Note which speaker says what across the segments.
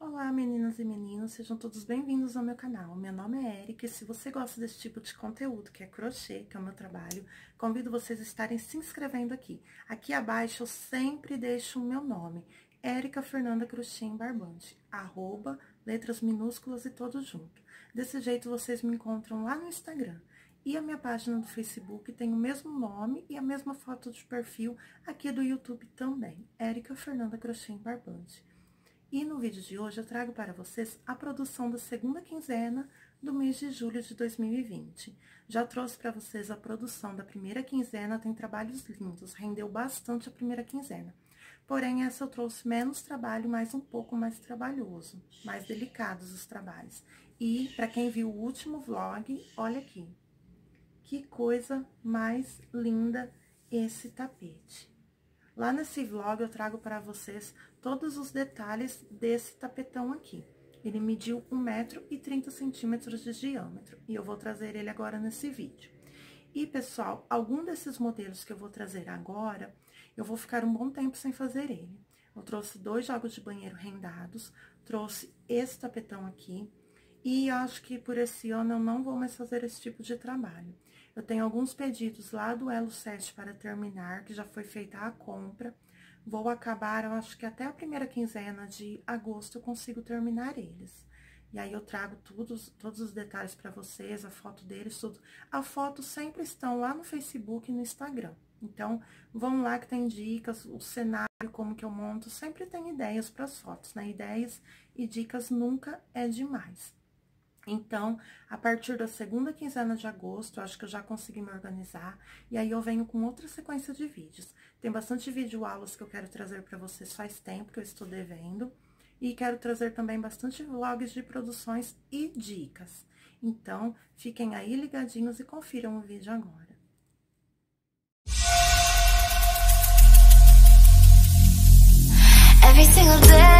Speaker 1: Olá meninas e meninos, sejam todos bem-vindos ao meu canal. Meu nome é Erika e se você gosta desse tipo de conteúdo, que é crochê, que é o meu trabalho, convido vocês a estarem se inscrevendo aqui. Aqui abaixo eu sempre deixo o meu nome, Erika Fernanda Crochê em Barbante, arroba, letras minúsculas e todos junto. Desse jeito vocês me encontram lá no Instagram. E a minha página do Facebook tem o mesmo nome e a mesma foto de perfil aqui do YouTube também, Erika Fernanda Crochê em Barbante. E no vídeo de hoje eu trago para vocês a produção da segunda quinzena do mês de julho de 2020. Já trouxe para vocês a produção da primeira quinzena, tem trabalhos lindos, rendeu bastante a primeira quinzena. Porém, essa eu trouxe menos trabalho, mas um pouco mais trabalhoso, mais delicados os trabalhos. E, para quem viu o último vlog, olha aqui. Que coisa mais linda esse tapete. Lá nesse vlog eu trago para vocês todos os detalhes desse tapetão aqui. Ele mediu 130 metro e centímetros de diâmetro, e eu vou trazer ele agora nesse vídeo. E, pessoal, algum desses modelos que eu vou trazer agora, eu vou ficar um bom tempo sem fazer ele. Eu trouxe dois jogos de banheiro rendados, trouxe esse tapetão aqui, e acho que por esse ano eu não vou mais fazer esse tipo de trabalho. Eu tenho alguns pedidos lá do Elo 7 para terminar, que já foi feita a compra, Vou acabar, eu acho que até a primeira quinzena de agosto eu consigo terminar eles. E aí eu trago todos, todos os detalhes para vocês, a foto deles, tudo. A foto sempre estão lá no Facebook e no Instagram. Então, vão lá que tem dicas, o cenário, como que eu monto, sempre tem ideias para as fotos, né? Ideias e dicas nunca é demais. Então, a partir da segunda quinzena de agosto, eu acho que eu já consegui me organizar. E aí eu venho com outra sequência de vídeos. Tem bastante vídeo aulas que eu quero trazer para vocês faz tempo que eu estou devendo. E quero trazer também bastante vlogs de produções e dicas. Então, fiquem aí ligadinhos e confiram o vídeo agora. Every single day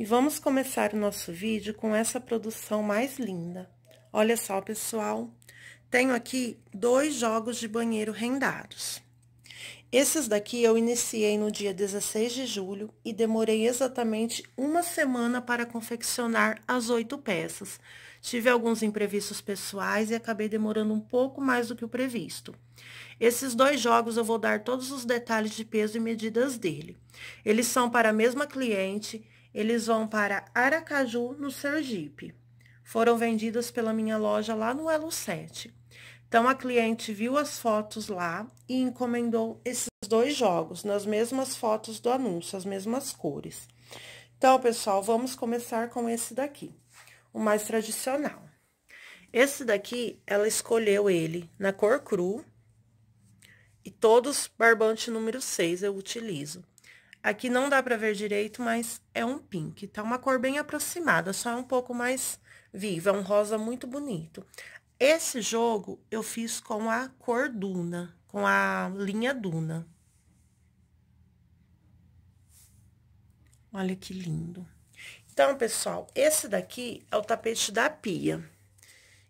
Speaker 1: E vamos começar o nosso vídeo com essa produção mais linda. Olha só, pessoal, tenho aqui dois jogos de banheiro rendados. Esses daqui eu iniciei no dia 16 de julho e demorei exatamente uma semana para confeccionar as oito peças. Tive alguns imprevistos pessoais e acabei demorando um pouco mais do que o previsto. Esses dois jogos eu vou dar todos os detalhes de peso e medidas dele. Eles são para a mesma cliente eles vão para Aracaju, no Sergipe. Foram vendidos pela minha loja lá no Elo 7. Então a cliente viu as fotos lá e encomendou esses dois jogos nas mesmas fotos do anúncio, as mesmas cores. Então, pessoal, vamos começar com esse daqui, o mais tradicional. Esse daqui, ela escolheu ele na cor cru e todos barbante número 6 eu utilizo. Aqui não dá para ver direito, mas é um pink, tá? Uma cor bem aproximada, só é um pouco mais viva, é um rosa muito bonito. Esse jogo eu fiz com a cor Duna, com a linha Duna. Olha que lindo. Então, pessoal, esse daqui é o tapete da pia.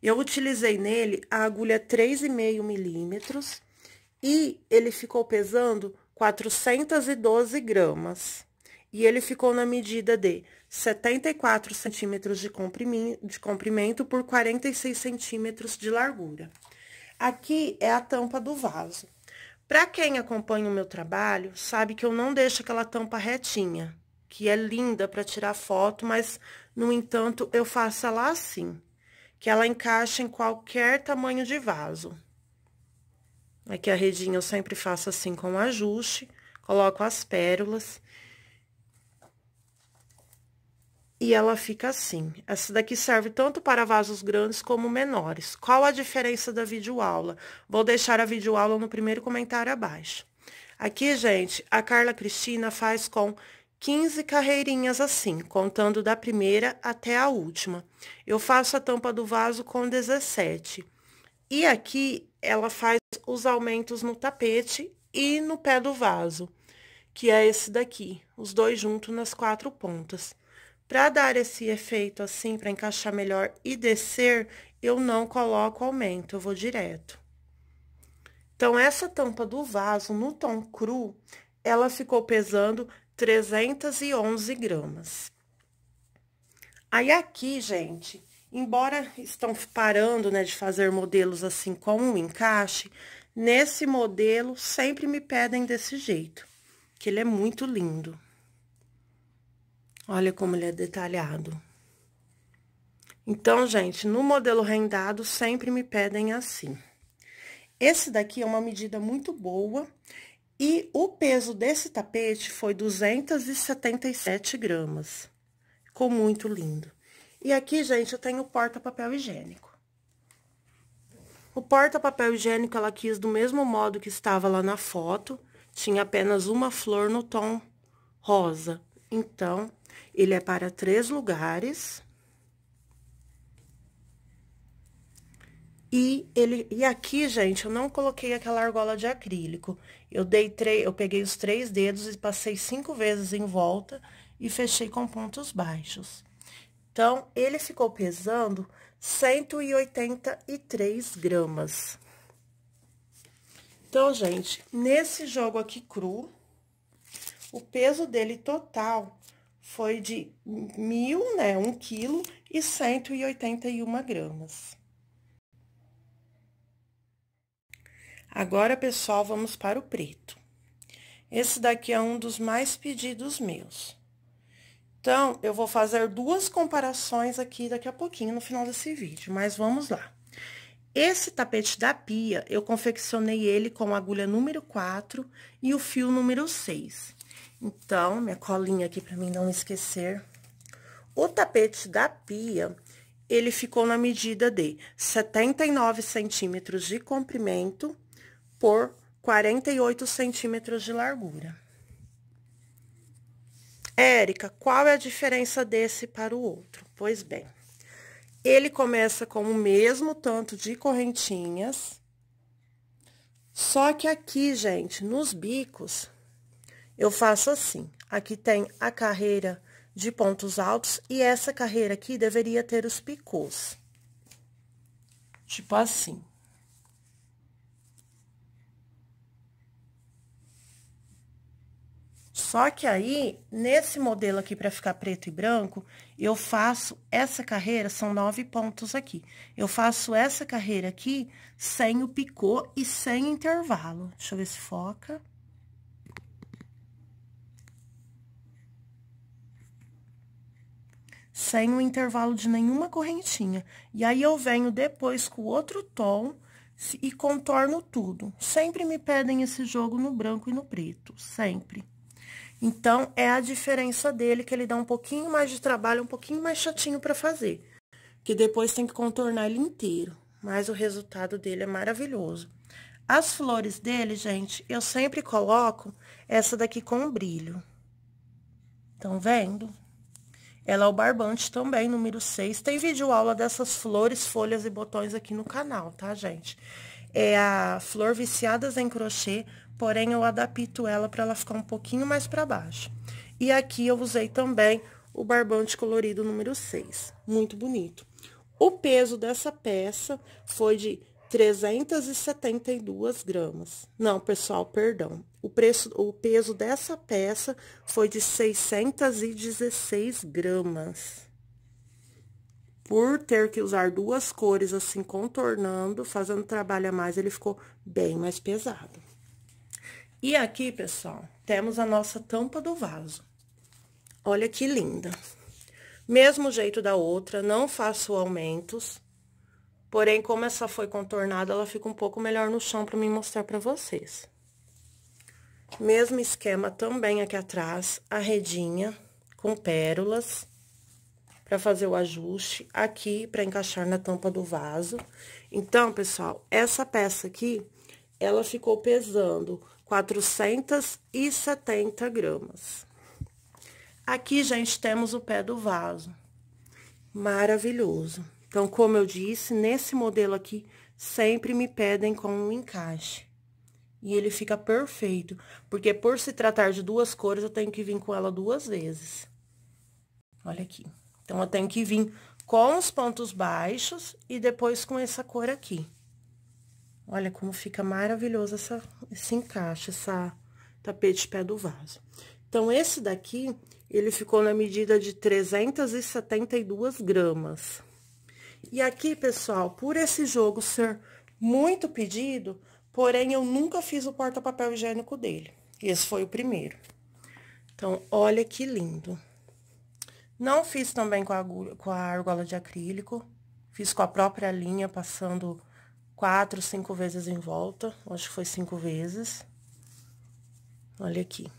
Speaker 1: Eu utilizei nele a agulha 3,5 milímetros e ele ficou pesando 412 gramas. E ele ficou na medida de 74 centímetros de, de comprimento por 46 centímetros de largura. Aqui é a tampa do vaso. Para quem acompanha o meu trabalho, sabe que eu não deixo aquela tampa retinha, que é linda para tirar foto, mas, no entanto, eu faço ela assim, que ela encaixa em qualquer tamanho de vaso. Aqui é a redinha eu sempre faço assim com ajuste, coloco as pérolas. E ela fica assim. Essa daqui serve tanto para vasos grandes como menores. Qual a diferença da videoaula? Vou deixar a videoaula no primeiro comentário abaixo. Aqui, gente, a Carla Cristina faz com 15 carreirinhas assim, contando da primeira até a última. Eu faço a tampa do vaso com 17. 17. E aqui ela faz os aumentos no tapete e no pé do vaso, que é esse daqui, os dois juntos nas quatro pontas. Para dar esse efeito assim, para encaixar melhor e descer, eu não coloco aumento, eu vou direto. Então, essa tampa do vaso, no tom cru, ela ficou pesando 311 gramas. Aí, aqui, gente, Embora estão parando, né, de fazer modelos assim com um encaixe, nesse modelo sempre me pedem desse jeito, que ele é muito lindo. Olha como ele é detalhado. Então, gente, no modelo rendado sempre me pedem assim. Esse daqui é uma medida muito boa e o peso desse tapete foi 277 gramas. Ficou muito lindo. E aqui, gente, eu tenho o porta-papel higiênico. O porta-papel higiênico ela quis do mesmo modo que estava lá na foto, tinha apenas uma flor no tom rosa. Então, ele é para três lugares. E ele e aqui, gente, eu não coloquei aquela argola de acrílico. Eu dei eu peguei os três dedos e passei cinco vezes em volta e fechei com pontos baixos. Então, ele ficou pesando 183 gramas. Então, gente, nesse jogo aqui cru, o peso dele total foi de mil, né, um quilo e 181 gramas. Agora, pessoal, vamos para o preto. Esse daqui é um dos mais pedidos meus. Então, eu vou fazer duas comparações aqui daqui a pouquinho no final desse vídeo, mas vamos lá. Esse tapete da pia, eu confeccionei ele com agulha número 4 e o fio número 6. Então, minha colinha aqui para mim não esquecer. O tapete da pia, ele ficou na medida de 79 centímetros de comprimento por 48 centímetros de largura. Érica, qual é a diferença desse para o outro? Pois bem, ele começa com o mesmo tanto de correntinhas, só que aqui, gente, nos bicos, eu faço assim. Aqui tem a carreira de pontos altos e essa carreira aqui deveria ter os picôs. Tipo assim. Só que aí, nesse modelo aqui, para ficar preto e branco, eu faço essa carreira, são nove pontos aqui. Eu faço essa carreira aqui sem o picô e sem intervalo. Deixa eu ver se foca. Sem o intervalo de nenhuma correntinha. E aí, eu venho depois com outro tom e contorno tudo. Sempre me pedem esse jogo no branco e no preto, sempre. Então, é a diferença dele que ele dá um pouquinho mais de trabalho, um pouquinho mais chatinho para fazer. Que depois tem que contornar ele inteiro. Mas o resultado dele é maravilhoso. As flores dele, gente, eu sempre coloco essa daqui com brilho. Estão vendo? Ela é o barbante também, número 6. Tem vídeo aula dessas flores, folhas e botões aqui no canal, tá, gente? É a Flor Viciadas em Crochê, porém eu adapto ela para ela ficar um pouquinho mais para baixo. E aqui eu usei também o barbante colorido número 6, muito bonito. O peso dessa peça foi de 372 gramas. Não, pessoal, perdão. O, preço, o peso dessa peça foi de 616 gramas. Por ter que usar duas cores assim, contornando, fazendo trabalho a mais, ele ficou bem mais pesado. E aqui, pessoal, temos a nossa tampa do vaso. Olha que linda. Mesmo jeito da outra, não faço aumentos. Porém, como essa foi contornada, ela fica um pouco melhor no chão para mim mostrar para vocês. Mesmo esquema também aqui atrás, a redinha com pérolas para fazer o ajuste aqui para encaixar na tampa do vaso. Então, pessoal, essa peça aqui ela ficou pesando 470 gramas. Aqui, gente, temos o pé do vaso. Maravilhoso. Então, como eu disse, nesse modelo aqui, sempre me pedem com um encaixe. E ele fica perfeito, porque por se tratar de duas cores, eu tenho que vir com ela duas vezes. Olha aqui. Então, eu tenho que vir com os pontos baixos e depois com essa cor aqui. Olha como fica maravilhoso essa, esse encaixe, essa tapete pé do vaso. Então, esse daqui, ele ficou na medida de 372 gramas. E aqui, pessoal, por esse jogo ser muito pedido, porém, eu nunca fiz o porta-papel higiênico dele. Esse foi o primeiro. Então, olha que lindo. Não fiz também com a, agulha, com a argola de acrílico, fiz com a própria linha, passando quatro, cinco vezes em volta. Acho que foi cinco vezes. Olha aqui.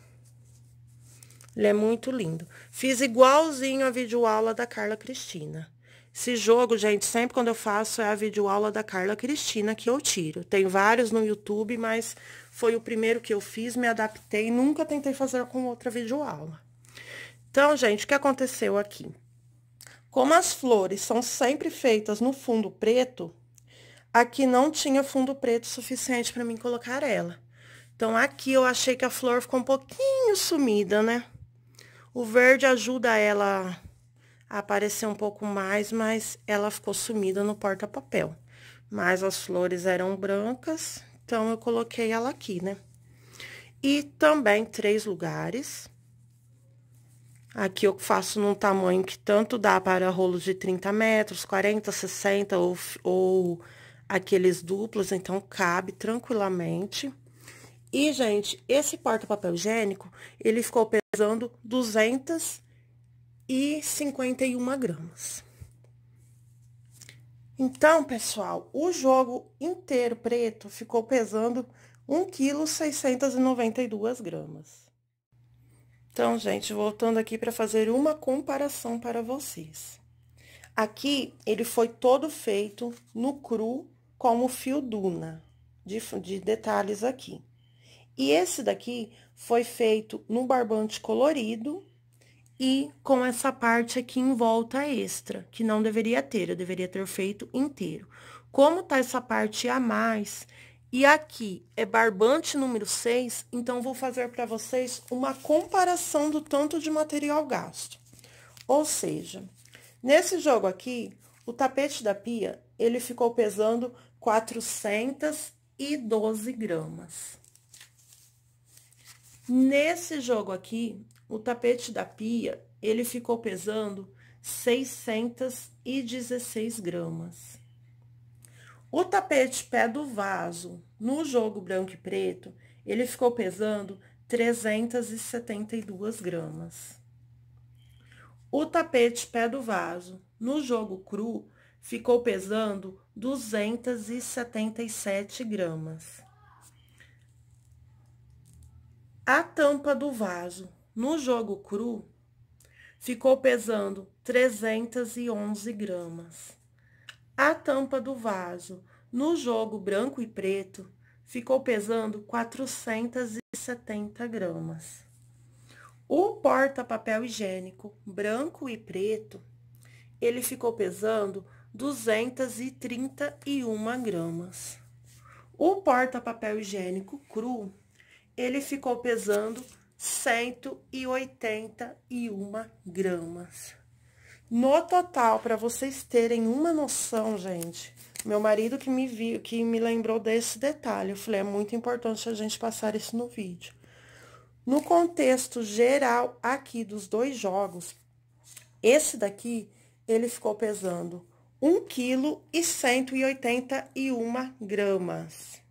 Speaker 1: Ele é muito lindo. Fiz igualzinho a videoaula da Carla Cristina. Esse jogo, gente, sempre quando eu faço é a videoaula da Carla Cristina que eu tiro. Tem vários no YouTube, mas foi o primeiro que eu fiz, me adaptei, nunca tentei fazer com outra videoaula. Então, gente, o que aconteceu aqui? Como as flores são sempre feitas no fundo preto, Aqui não tinha fundo preto suficiente para mim colocar ela. Então, aqui eu achei que a flor ficou um pouquinho sumida, né? O verde ajuda ela a aparecer um pouco mais, mas ela ficou sumida no porta-papel. Mas as flores eram brancas, então eu coloquei ela aqui, né? E também três lugares. Aqui eu faço num tamanho que tanto dá para rolos de 30 metros, 40, 60 ou, ou aqueles duplos, então cabe tranquilamente. E, gente, esse porta-papel higiênico, ele ficou pesando 251 gramas. Então, pessoal, o jogo inteiro preto ficou pesando 1,692 gramas. Então, gente, voltando aqui para fazer uma comparação para vocês. Aqui, ele foi todo feito no cru como o fio Duna, de, de detalhes aqui. E esse daqui foi feito no barbante colorido e com essa parte aqui em volta extra, que não deveria ter, eu deveria ter feito inteiro. Como tá essa parte a mais, e aqui é barbante número 6, então vou fazer para vocês uma comparação do tanto de material gasto. Ou seja, nesse jogo aqui, o tapete da pia, ele ficou pesando 412 gramas. Nesse jogo aqui, o tapete da pia, ele ficou pesando 616 gramas. O tapete pé do vaso, no jogo branco e preto, ele ficou pesando 372 gramas. O tapete pé do vaso, no jogo cru, ficou pesando 277 gramas. A tampa do vaso, no jogo cru, ficou pesando 311 gramas. A tampa do vaso, no jogo branco e preto, ficou pesando 470 gramas. O porta-papel higiênico branco e preto, ele ficou pesando 231 gramas. O porta-papel higiênico cru, ele ficou pesando 181 gramas. No total, para vocês terem uma noção, gente, meu marido que me viu, que me lembrou desse detalhe, eu falei, é muito importante a gente passar isso no vídeo. No contexto geral aqui dos dois jogos, esse daqui, ele ficou pesando 1 kg e 181 gramas.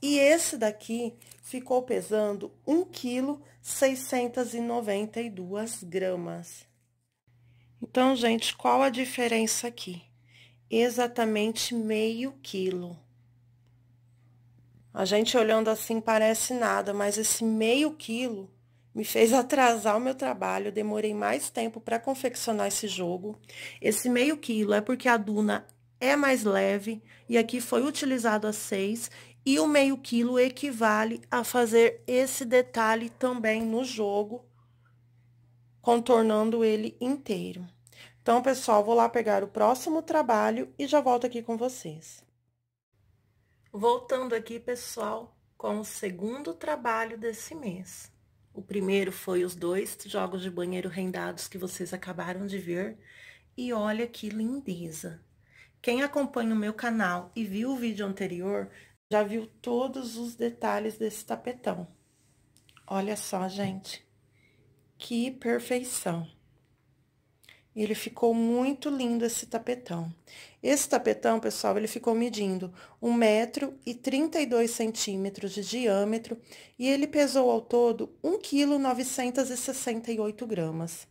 Speaker 1: E esse daqui ficou pesando 1 kg 692 gramas. Então, gente, qual a diferença aqui? Exatamente meio quilo. A gente olhando assim parece nada, mas esse meio quilo me fez atrasar o meu trabalho, demorei mais tempo para confeccionar esse jogo. Esse meio quilo é porque a Duna é mais leve e aqui foi utilizado a 6 e o meio quilo equivale a fazer esse detalhe também no jogo, contornando ele inteiro. Então, pessoal, vou lá pegar o próximo trabalho e já volto aqui com vocês. Voltando aqui, pessoal, com o segundo trabalho desse mês. O primeiro foi os dois jogos de banheiro rendados que vocês acabaram de ver. E olha que lindeza! Quem acompanha o meu canal e viu o vídeo anterior já viu todos os detalhes desse tapetão. Olha só, gente, que perfeição! ele ficou muito lindo esse tapetão. Esse tapetão, pessoal, ele ficou medindo 1 metro e 32 centímetros de diâmetro e ele pesou ao todo 1,968 gramas.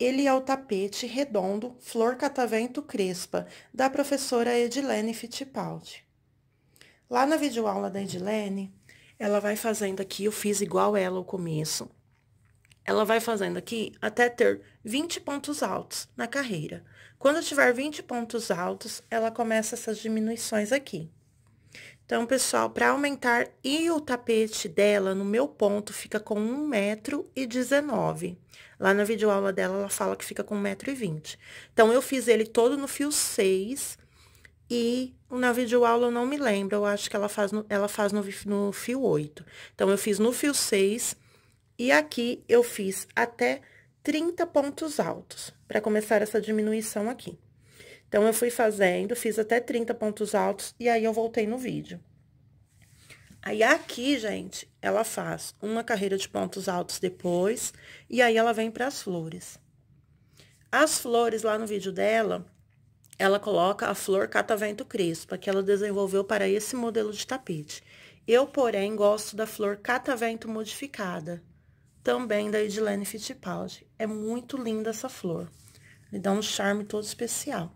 Speaker 1: Ele é o tapete redondo Flor Catavento Crespa, da professora Edilene Fittipaldi. Lá na videoaula da Edilene, ela vai fazendo aqui, eu fiz igual ela ao começo, ela vai fazendo aqui até ter 20 pontos altos na carreira. Quando tiver 20 pontos altos, ela começa essas diminuições aqui. Então, pessoal, para aumentar, e o tapete dela no meu ponto fica com 119 metro e Lá na videoaula dela, ela fala que fica com 120 metro e Então, eu fiz ele todo no fio 6 e na videoaula eu não me lembro, eu acho que ela faz no, ela faz no, no fio 8. Então, eu fiz no fio 6 e aqui eu fiz até 30 pontos altos, para começar essa diminuição aqui. Então, eu fui fazendo, fiz até 30 pontos altos, e aí eu voltei no vídeo. Aí, aqui, gente, ela faz uma carreira de pontos altos depois, e aí ela vem para as flores. As flores, lá no vídeo dela, ela coloca a flor catavento crespa, que ela desenvolveu para esse modelo de tapete. Eu, porém, gosto da flor catavento modificada, também da Edilene Fittipaldi. É muito linda essa flor. Lhe dá um charme todo especial.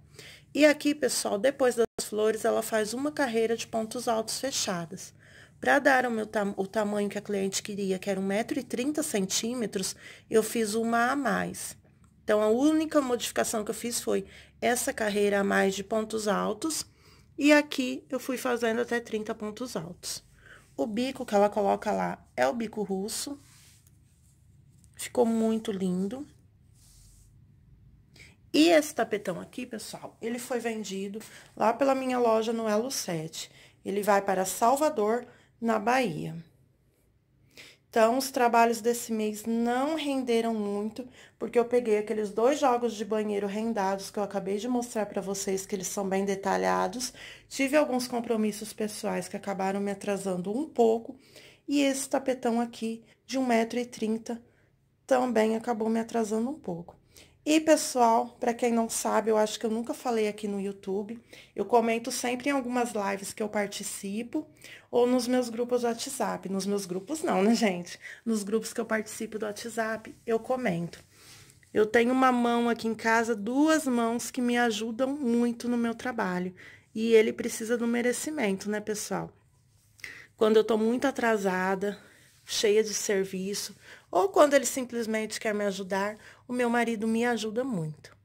Speaker 1: E aqui, pessoal, depois das flores, ela faz uma carreira de pontos altos fechadas. Para dar o, meu tam o tamanho que a cliente queria, que era 1,30m, eu fiz uma a mais. Então, a única modificação que eu fiz foi essa carreira a mais de pontos altos. E aqui, eu fui fazendo até 30 pontos altos. O bico que ela coloca lá é o bico russo, Ficou muito lindo. E esse tapetão aqui, pessoal, ele foi vendido lá pela minha loja no Elo 7. Ele vai para Salvador, na Bahia. Então, os trabalhos desse mês não renderam muito, porque eu peguei aqueles dois jogos de banheiro rendados que eu acabei de mostrar para vocês, que eles são bem detalhados. Tive alguns compromissos pessoais que acabaram me atrasando um pouco. E esse tapetão aqui, de 1,30m, também acabou me atrasando um pouco. E pessoal, para quem não sabe, eu acho que eu nunca falei aqui no YouTube. Eu comento sempre em algumas lives que eu participo ou nos meus grupos do WhatsApp. Nos meus grupos não, né, gente? Nos grupos que eu participo do WhatsApp, eu comento. Eu tenho uma mão aqui em casa, duas mãos que me ajudam muito no meu trabalho. E ele precisa do merecimento, né, pessoal? Quando eu tô muito atrasada, cheia de serviço, ou quando ele simplesmente quer me ajudar, o meu marido me ajuda muito.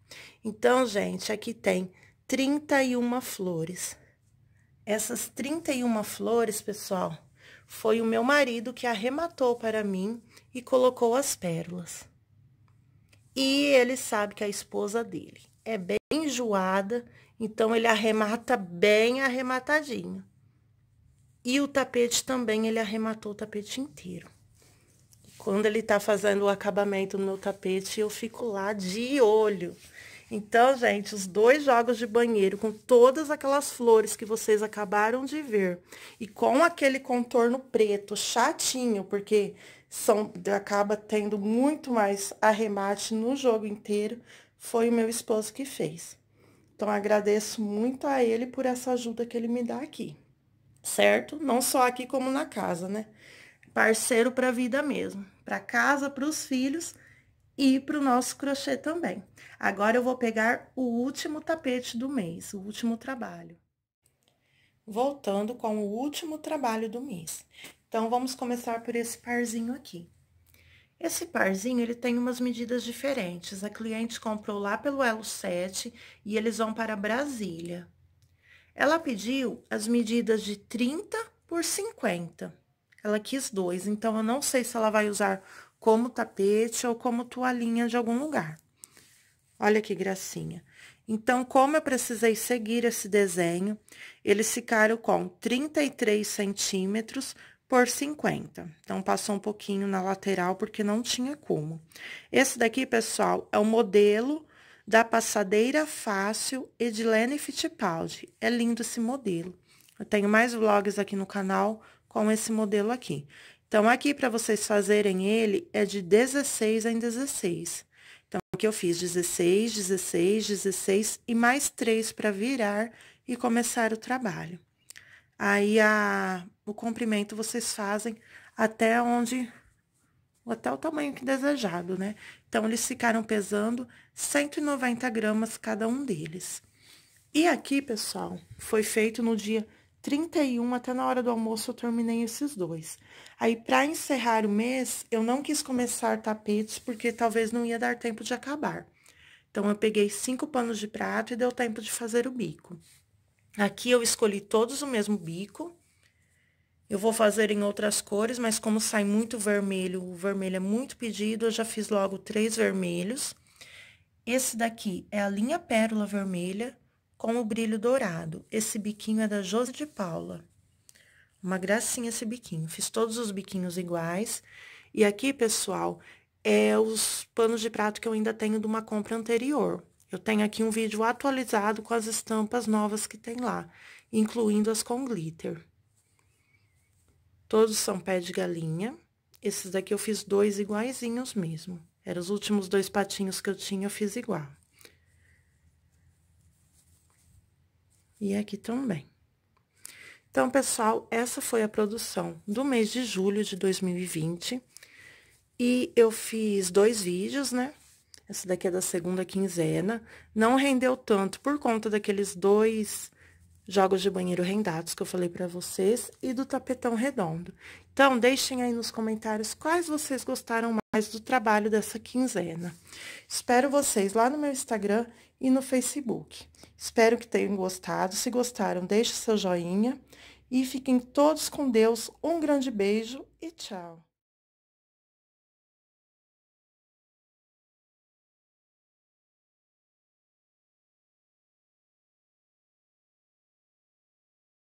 Speaker 1: Então, gente, aqui tem 31 flores. Essas 31 flores, pessoal, foi o meu marido que arrematou para mim e colocou as pérolas. E ele sabe que a esposa dele é bem enjoada, então ele arremata bem arrematadinho. E o tapete também, ele arrematou o tapete inteiro. Quando ele tá fazendo o acabamento no meu tapete, eu fico lá de olho. Então, gente, os dois jogos de banheiro com todas aquelas flores que vocês acabaram de ver e com aquele contorno preto chatinho, porque são acaba tendo muito mais arremate no jogo inteiro, foi o meu esposo que fez. Então, agradeço muito a ele por essa ajuda que ele me dá aqui certo? Não só aqui como na casa, né? Parceiro para a vida mesmo, para casa, para os filhos e para o nosso crochê também. Agora eu vou pegar o último tapete do mês, o último trabalho. Voltando com o último trabalho do mês. Então, vamos começar por esse parzinho aqui. Esse parzinho, ele tem umas medidas diferentes. A cliente comprou lá pelo Elo 7 e eles vão para Brasília. Ela pediu as medidas de 30 por 50. Ela quis dois, então eu não sei se ela vai usar como tapete ou como toalhinha de algum lugar. Olha que gracinha. Então, como eu precisei seguir esse desenho, eles ficaram com 33 centímetros por 50. Então, passou um pouquinho na lateral, porque não tinha como. Esse daqui, pessoal, é o modelo da passadeira fácil Edilene Fittipaldi. É lindo esse modelo. Eu tenho mais vlogs aqui no canal com esse modelo aqui. Então, aqui para vocês fazerem ele é de 16 em 16. Então, aqui eu fiz 16, 16, 16 e mais três para virar e começar o trabalho. Aí, a, o comprimento vocês fazem até onde ou até o tamanho que desejado, né? Então, eles ficaram pesando 190 gramas cada um deles. E aqui, pessoal, foi feito no dia 31, até na hora do almoço eu terminei esses dois. Aí, para encerrar o mês, eu não quis começar tapetes, porque talvez não ia dar tempo de acabar. Então, eu peguei cinco panos de prato e deu tempo de fazer o bico. Aqui eu escolhi todos o mesmo bico, eu vou fazer em outras cores, mas como sai muito vermelho, o vermelho é muito pedido, eu já fiz logo três vermelhos. Esse daqui é a linha pérola vermelha com o brilho dourado. Esse biquinho é da Josi de Paula. Uma gracinha esse biquinho. Fiz todos os biquinhos iguais. E aqui, pessoal, é os panos de prato que eu ainda tenho de uma compra anterior. Eu tenho aqui um vídeo atualizado com as estampas novas que tem lá, incluindo as com glitter. Todos são pé de galinha. Esses daqui eu fiz dois iguaizinhos mesmo. Eram os últimos dois patinhos que eu tinha, eu fiz igual. E aqui também. Então, pessoal, essa foi a produção do mês de julho de 2020. E eu fiz dois vídeos, né? Essa daqui é da segunda quinzena. Não rendeu tanto por conta daqueles dois jogos de banheiro rendados que eu falei para vocês e do tapetão redondo. Então, deixem aí nos comentários quais vocês gostaram mais do trabalho dessa quinzena. Espero vocês lá no meu Instagram e no Facebook. Espero que tenham gostado. Se gostaram, deixe seu joinha e fiquem todos com Deus. Um grande beijo e tchau.